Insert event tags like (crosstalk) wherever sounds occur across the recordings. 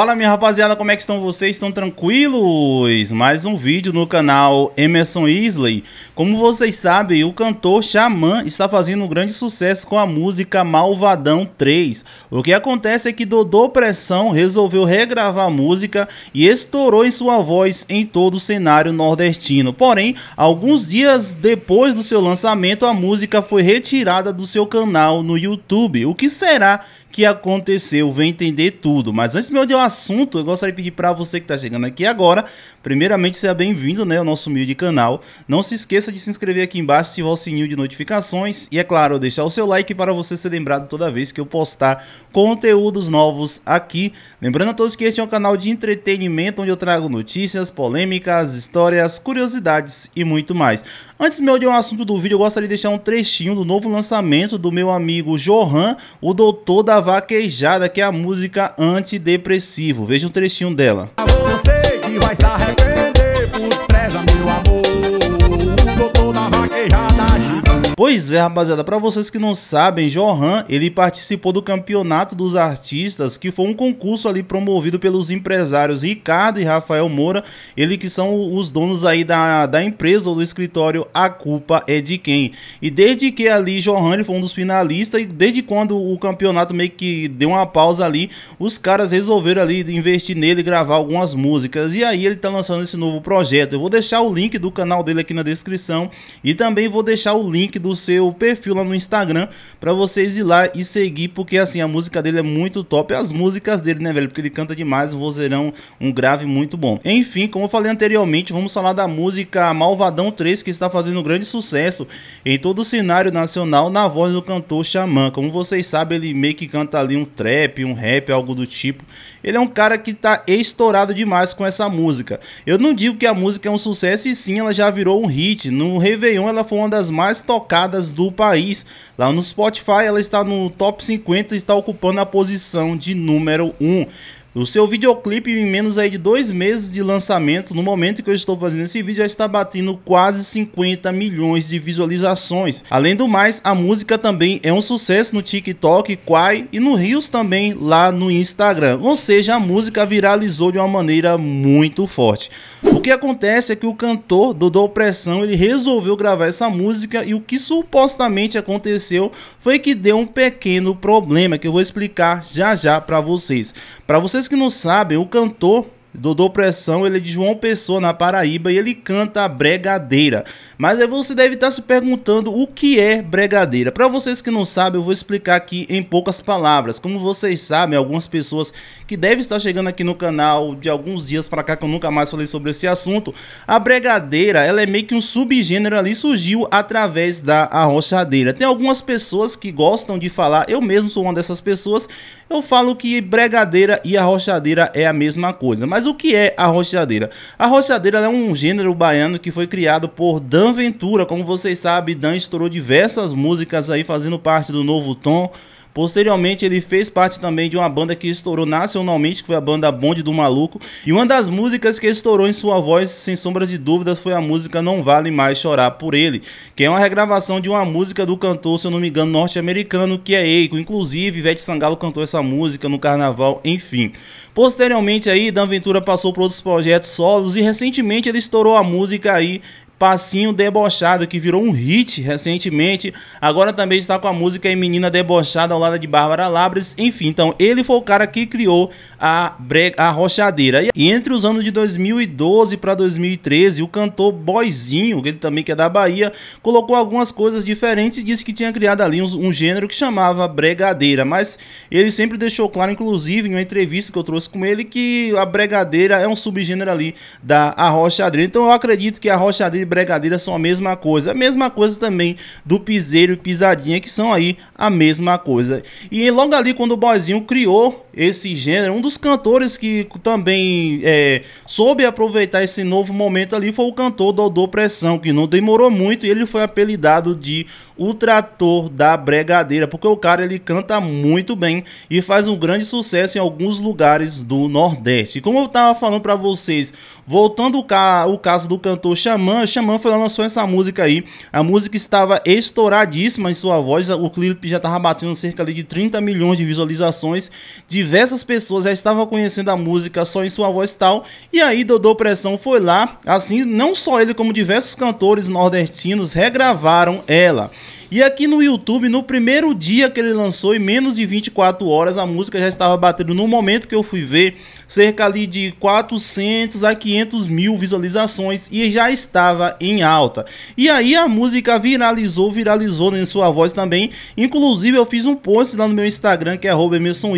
Fala minha rapaziada, como é que estão vocês? Estão tranquilos? Mais um vídeo no canal Emerson Isley. Como vocês sabem, o cantor Xamã está fazendo um grande sucesso com a música Malvadão 3. O que acontece é que Dodô Pressão resolveu regravar a música e estourou em sua voz em todo o cenário nordestino. Porém, alguns dias depois do seu lançamento, a música foi retirada do seu canal no YouTube. O que será que aconteceu, vem entender tudo. Mas antes mesmo de um assunto, eu gostaria de pedir para você que está chegando aqui agora, primeiramente seja bem-vindo né, ao nosso humilde canal. Não se esqueça de se inscrever aqui embaixo, ativar o sininho de notificações e, é claro, deixar o seu like para você ser lembrado toda vez que eu postar conteúdos novos aqui. Lembrando a todos que este é um canal de entretenimento onde eu trago notícias, polêmicas, histórias, curiosidades e muito mais. Antes mesmo de um assunto do vídeo, eu gostaria de deixar um trechinho do novo lançamento do meu amigo Johan, o doutor da Vaquejada, que é a música antidepressivo. Veja um trechinho dela. Você que vai se arrepender meu amor. Pois é, rapaziada, para vocês que não sabem, Johan, ele participou do Campeonato dos Artistas, que foi um concurso ali promovido pelos empresários Ricardo e Rafael Moura, ele que são os donos aí da, da empresa ou do escritório A Culpa é de Quem. E desde que ali Johan ele foi um dos finalistas e desde quando o campeonato meio que deu uma pausa ali, os caras resolveram ali investir nele, gravar algumas músicas. E aí ele tá lançando esse novo projeto. Eu vou deixar o link do canal dele aqui na descrição e também vou deixar o link do seu perfil lá no Instagram para vocês ir lá e seguir, porque assim, a música dele é muito top, as músicas dele, né, velho? Porque ele canta demais, o vozeirão, um grave muito bom. Enfim, como eu falei anteriormente, vamos falar da música Malvadão 3, que está fazendo um grande sucesso em todo o cenário nacional, na voz do cantor Xamã. Como vocês sabem, ele meio que canta ali um trap, um rap, algo do tipo. Ele é um cara que tá estourado demais com essa música. Eu não digo que a música é um sucesso e sim, ela já virou um hit. No Réveillon ela foi uma das mais tocadas tocadas do país. Lá no Spotify, ela está no top 50 e está ocupando a posição de número 1. O seu videoclipe, em menos aí de dois meses de lançamento, no momento que eu estou fazendo esse vídeo, já está batendo quase 50 milhões de visualizações. Além do mais, a música também é um sucesso no TikTok, Quai e no Rios também lá no Instagram. Ou seja, a música viralizou de uma maneira muito forte. O que acontece é que o cantor Dodô Pressão ele resolveu gravar essa música e o que supostamente aconteceu foi que deu um pequeno problema que eu vou explicar já já para vocês. Para vocês vocês que não sabem, o cantor Dodô Pressão, ele é de João Pessoa, na Paraíba, e ele canta bregadeira. Mas aí você deve estar tá se perguntando o que é bregadeira. Para vocês que não sabem, eu vou explicar aqui em poucas palavras. Como vocês sabem, algumas pessoas que devem estar chegando aqui no canal de alguns dias para cá, que eu nunca mais falei sobre esse assunto, a bregadeira, ela é meio que um subgênero ali, surgiu através da arrochadeira. Tem algumas pessoas que gostam de falar, eu mesmo sou uma dessas pessoas, eu falo que bregadeira e arrochadeira é a mesma coisa, mas mas o que é a roçadeira? A roçadeira é um gênero baiano que foi criado por Dan Ventura. Como vocês sabem, Dan estourou diversas músicas aí fazendo parte do Novo Tom. Posteriormente, ele fez parte também de uma banda que estourou nacionalmente, que foi a banda Bonde do Maluco. E uma das músicas que estourou em sua voz, sem sombra de dúvidas, foi a música Não Vale Mais Chorar por Ele, que é uma regravação de uma música do cantor, se eu não me engano, norte-americano, que é Eiko. Inclusive, Ivete Sangalo cantou essa música no carnaval, enfim. Posteriormente aí, Dan Ventura passou por outros projetos solos e recentemente ele estourou a música aí Passinho Debochado, que virou um hit recentemente. Agora também está com a música em Menina Debochada ao lado de Bárbara Labres. Enfim, então ele foi o cara que criou a, bre... a rochadeira. E entre os anos de 2012 para 2013, o cantor Boizinho, ele também que é da Bahia, colocou algumas coisas diferentes e disse que tinha criado ali um, um gênero que chamava bregadeira. Mas ele sempre deixou claro, inclusive, em uma entrevista que eu trouxe com ele, que a bregadeira é um subgênero ali da Rochadeira. Então eu acredito que a Rochadeira bregadeira são a mesma coisa. A mesma coisa também do piseiro e pisadinha, que são aí a mesma coisa. E logo ali, quando o boizinho criou esse gênero. Um dos cantores que também é, soube aproveitar esse novo momento ali foi o cantor Dodô Pressão, que não demorou muito e ele foi apelidado de o trator da bregadeira, porque o cara ele canta muito bem e faz um grande sucesso em alguns lugares do Nordeste. Como eu tava falando para vocês, voltando o, ca o caso do cantor Xamã, Xamã foi lá lançou essa música aí. A música estava estouradíssima em sua voz, o clipe já tava batendo cerca ali de 30 milhões de visualizações de Diversas pessoas já estavam conhecendo a música só em sua voz e tal, e aí Dodô Pressão foi lá, assim, não só ele como diversos cantores nordestinos regravaram ela. E aqui no YouTube, no primeiro dia que ele lançou, em menos de 24 horas, a música já estava batendo, no momento que eu fui ver, cerca ali de 400 a 500 mil visualizações e já estava em alta. E aí a música viralizou, viralizou em sua voz também. Inclusive, eu fiz um post lá no meu Instagram, que é Emerson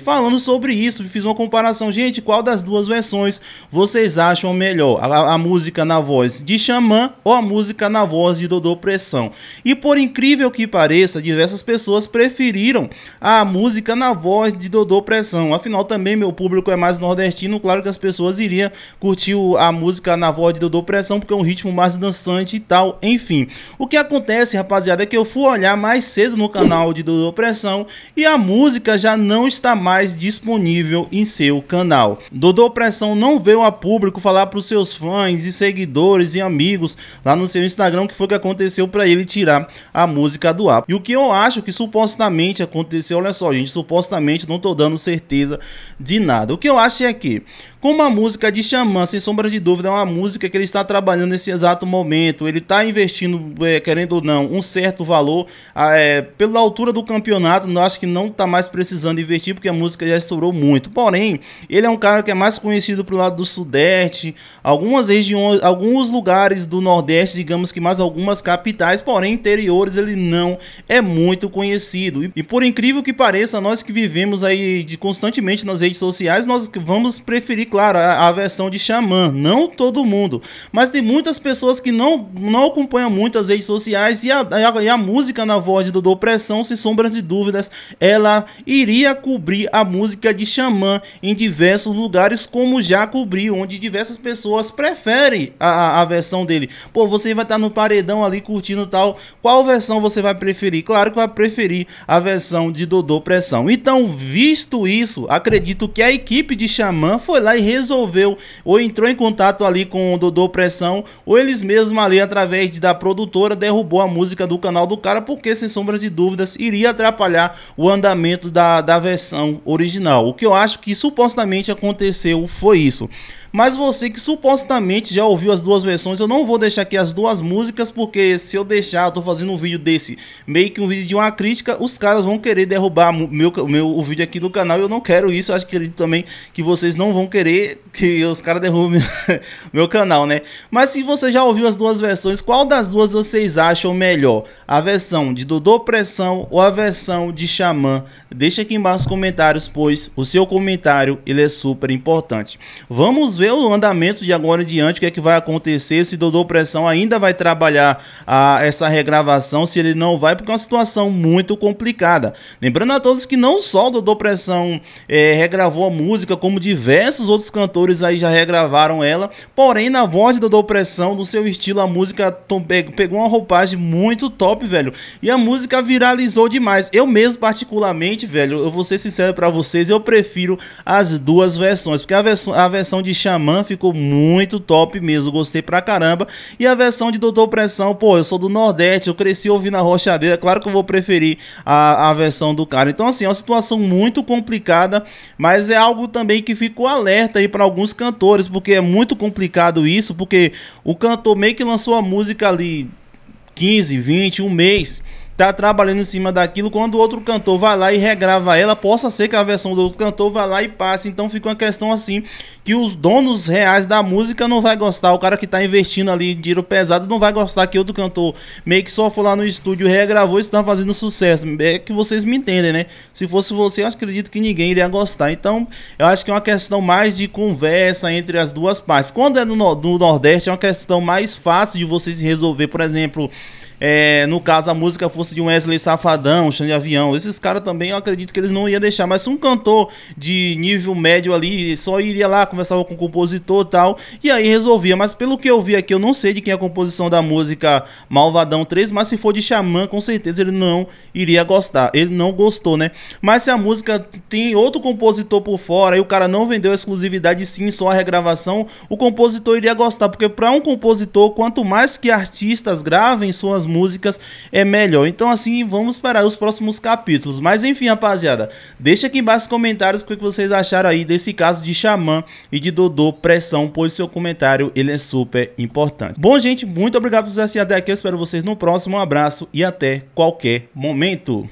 falando sobre isso. Fiz uma comparação, gente, qual das duas versões vocês acham melhor? A, a música na voz de Xamã ou a música na voz de Dodô Pressão? E por incrível incrível que pareça, diversas pessoas preferiram a música na voz de Dodô Pressão. Afinal, também meu público é mais nordestino, claro que as pessoas iriam curtir a música na voz de Dodô Pressão, porque é um ritmo mais dançante e tal, enfim. O que acontece, rapaziada, é que eu fui olhar mais cedo no canal de Dodô Pressão e a música já não está mais disponível em seu canal. Dodô Pressão não veio a público falar para os seus fãs e seguidores e amigos lá no seu Instagram que foi que aconteceu para ele tirar a música do Apo. E o que eu acho que supostamente aconteceu, olha só, gente, supostamente não tô dando certeza de nada. O que eu acho é que, como a música de Xamã, sem sombra de dúvida, é uma música que ele está trabalhando nesse exato momento, ele está investindo, é, querendo ou não, um certo valor, é, pela altura do campeonato, eu acho que não está mais precisando investir, porque a música já estourou muito. Porém, ele é um cara que é mais conhecido pro lado do Sudeste, algumas regiões, alguns lugares do Nordeste, digamos que mais algumas capitais, porém interiores ele não é muito conhecido. E, e por incrível que pareça, nós que vivemos aí de, constantemente nas redes sociais, nós vamos preferir, claro, a, a versão de Xamã. Não todo mundo, mas tem muitas pessoas que não, não acompanham muito as redes sociais e a, a, e a música na voz de Dodô Pressão, sem sombras de dúvidas, ela iria cobrir a música de Xamã em diversos lugares, como já cobriu, onde diversas pessoas preferem a, a versão dele. Pô, você vai estar tá no paredão ali curtindo tal. Qual versão? versão você vai preferir? Claro que vai preferir a versão de Dodô Pressão. Então, visto isso, acredito que a equipe de Xamã foi lá e resolveu, ou entrou em contato ali com o Dodô Pressão, ou eles mesmos ali, através de, da produtora, derrubou a música do canal do cara, porque, sem sombra de dúvidas, iria atrapalhar o andamento da, da versão original. O que eu acho que supostamente aconteceu foi isso. Mas você que supostamente já ouviu as duas versões, eu não vou deixar aqui as duas músicas, porque se eu deixar, eu tô fazendo um vídeo desse, meio que um vídeo de uma crítica, os caras vão querer derrubar meu, meu, o vídeo aqui do canal e eu não quero isso. Eu acho que acredito também que vocês não vão querer que os caras derrubem meu, (laughs) meu canal, né? Mas se você já ouviu as duas versões, qual das duas vocês acham melhor? A versão de Dodô Pressão ou a versão de Xamã? Deixa aqui embaixo nos comentários, pois o seu comentário ele é super importante. Vamos ver ver o andamento de agora em diante, o que é que vai acontecer, se Dodô Pressão ainda vai trabalhar a, essa regravação, se ele não vai, porque é uma situação muito complicada. Lembrando a todos que não só o Dodô Pressão é, regravou a música, como diversos outros cantores aí já regravaram ela, porém na voz de Dodô Pressão, no seu estilo, a música pegou uma roupagem muito top, velho, e a música viralizou demais. Eu mesmo, particularmente, velho, eu vou ser sincero pra vocês, eu prefiro as duas versões, porque a, vers a versão de Chan Xamã ficou muito top mesmo, gostei pra caramba. E a versão de Doutor Pressão, pô, eu sou do Nordeste, eu cresci ouvindo a rochadeira, claro que eu vou preferir a, a versão do cara. Então, assim, é uma situação muito complicada, mas é algo também que ficou alerta aí pra alguns cantores, porque é muito complicado isso, porque o cantor meio que lançou a música ali 15, 20, um mês tá trabalhando em cima daquilo, quando o outro cantor vai lá e regrava ela, possa ser que a versão do outro cantor vá lá e passe. Então fica uma questão assim, que os donos reais da música não vai gostar, o cara que tá investindo ali dinheiro pesado não vai gostar que outro cantor meio que só foi lá no estúdio, regravou e está fazendo sucesso. É que vocês me entendem, né? Se fosse você, eu acredito que ninguém iria gostar. Então, eu acho que é uma questão mais de conversa entre as duas partes. Quando é no, no Nordeste, é uma questão mais fácil de vocês resolver, por exemplo, é, no caso a música fosse de um Wesley Safadão, Xande Avião, esses caras também eu acredito que eles não iam deixar, mas se um cantor de nível médio ali só iria lá, conversava com o compositor e tal, e aí resolvia. Mas pelo que eu vi aqui, eu não sei de quem é a composição da música Malvadão 3, mas se for de Xamã, com certeza ele não iria gostar. Ele não gostou, né? Mas se a música tem outro compositor por fora e o cara não vendeu a exclusividade sim, só a regravação, o compositor iria gostar, porque para um compositor, quanto mais que artistas gravem suas músicas é melhor. Então, assim, vamos esperar os próximos capítulos. Mas, enfim, rapaziada, deixa aqui embaixo nos comentários o é que vocês acharam aí desse caso de Xamã e de Dodô Pressão, pois seu comentário, ele é super importante. Bom, gente, muito obrigado por vocês assistirem até aqui. Eu espero vocês no próximo. Um abraço e até qualquer momento.